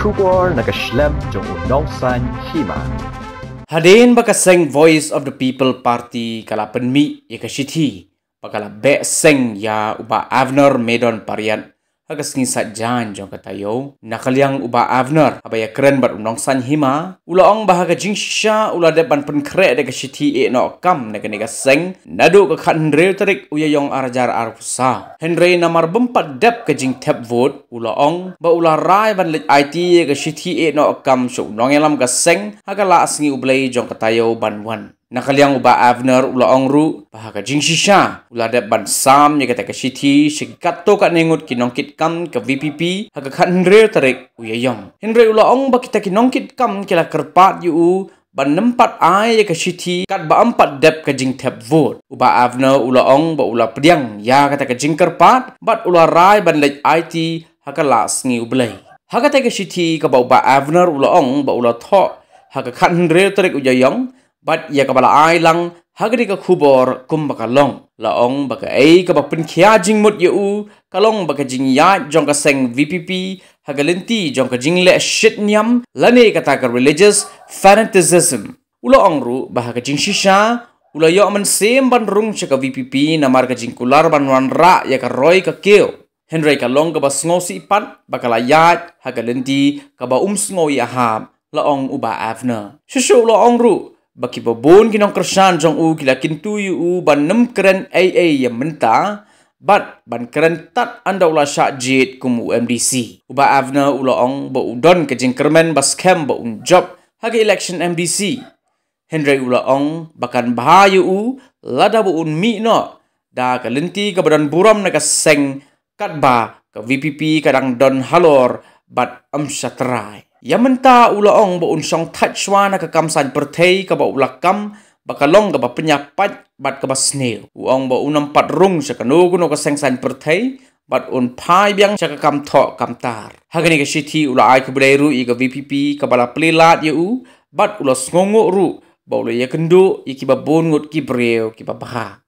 Kubor nagaslem Voice of the People Party kala penmi ya kasithi. Pakala be ya uba Avner Medon Parian Agasngi sa jan jong kata yo yang uba avner abaya kren bat unong san hima ula ong bahaga jingsha ula de ban pen kre de ka shiti e no kam ne kene ka seng nadu ke khan re terik uya yong arjar arusa henre namar bempat dep ka jing tap vote ula ong ba ula rai ban lit it ka shiti e no kam so nong elam ka seng aga la asngi ublei jong kata yo ban wan nakaliang uba avner ula ongru bahaka jingshisha ula de ban sam ye kata ka shithi shikatto ka nengut kinongkit kam ke vpp haka khanre tarik yang. hinre ula ong bah kita kinongkit kam kila kerpat yu u ban nempat ai ye ka kat ba empat dep ka jing tap vote uba avner ula ong bah ula pdiang ya kata ka jing kerpat bat ula rai ban lej it haka las ngi ublai haka ta ka shithi ka ba uba avner ula ong ba ula tho haka khanre tarik uyayong But ya kabala ai lang hagri ka khubor kumba ka long la ong ba ka ei ka jing mut ye u ka long jing yad jong ka seng vpp hagalenti jong ka jing le shit nyam la ne ka religious fanaticism ula ong ru ba ka jing shisha ula yo man sem ban rung che ka vpp na mar ka jing kular ban wan ra ya ka roi ka keo henry ka long ka ba sngo si pan ba ka la ya hagalenti ka ba um sngo ya ha la ong u ba afna shishu ula ong ru baki bobon kinong krasan jong u kila kintu yu u ban nem keren ay yang menta bat ban keren tat anda ula syak jid kum UMDC. Uba avna ula ong ba udon ke jengkermen bas kem ba un job hagi election MDC. Hendrik ula ong bakan bahayu u lada ba un mi no da ke linti ke badan buram na ke seng kat ba ke VPP kadang don halor bat am syaterai. Yamenta ulaong ba unsang tatswa na kakamsan pertay ka ba ulakam bakalong ka ba penyapat bat ka ba snail. Uang ba unang patrung sa kanugun o kasengsan pertay bat un pai biang sa kakamto kamtar. Hagani ka siti ula ay kabudayru i ka VPP ka bala pelilat ya u bat ula sngongok ru ba ula yakendo i kibabungut kibriyo kibabaha.